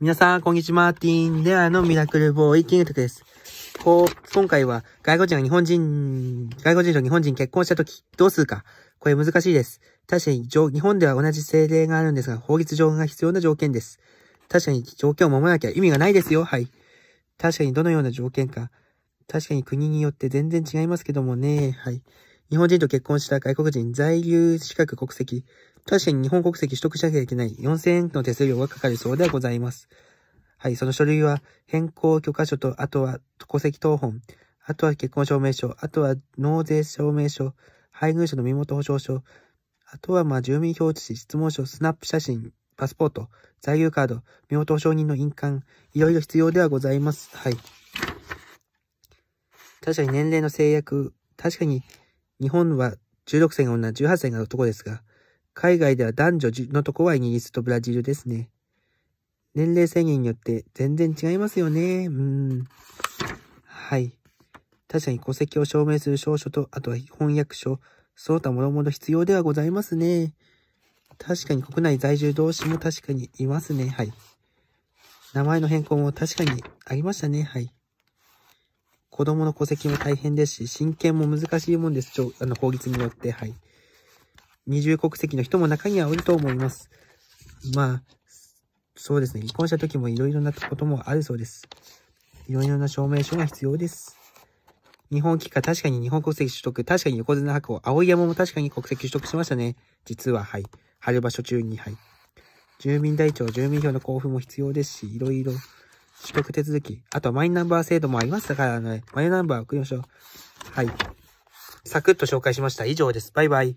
皆さん、こんにちは。ティーンレアのミラクルボーイ、キングトクです。こう、今回は、外国人が日本人、外国人と日本人結婚したとき、どうするか。これ難しいです。確かに、日本では同じ政令があるんですが、法律上が必要な条件です。確かに、条件を守らなきゃ意味がないですよ。はい。確かに、どのような条件か。確かに国によって全然違いますけどもね。はい。日本人と結婚した外国人、在留資格国籍、確かに日本国籍取得しなきゃいけない4000円の手数料がかかるそうではございます。はい、その書類は変更許可書と、あとは戸籍謄本、あとは結婚証明書、あとは納税証明書、配偶者の身元保証書、あとはまあ住民表示、質問書、スナップ写真、パスポート、在留カード、身元保証人の印鑑、いろいろ必要ではございます。はい。確かに年齢の制約、確かに日本は16歳が女、18歳が男ですが、海外では男女のとこはイギリスとブラジルですね。年齢制限によって全然違いますよね。うん。はい。確かに戸籍を証明する証書と、あとは翻訳書、その他もろもろ必要ではございますね。確かに国内在住同士も確かにいますね。はい。名前の変更も確かにありましたね。はい。子供の戸籍も大変ですし、親権も難しいもんです。あの法律によって。はい。二重国籍の人も中にはおると思います。まあ、そうですね。離婚した時もいろいろなこともあるそうです。いろいろな証明書が必要です。日本帰関、確かに日本国籍取得、確かに横綱白鵬、青山も確かに国籍取得しましたね。実は、はい。春場所中に、はい。住民台帳、住民票の交付も必要ですし、いろいろ取得手続き。あとはマイナンバー制度もありますだからね、マイナンバー送りましょう。はい。サクッと紹介しました。以上です。バイバイ。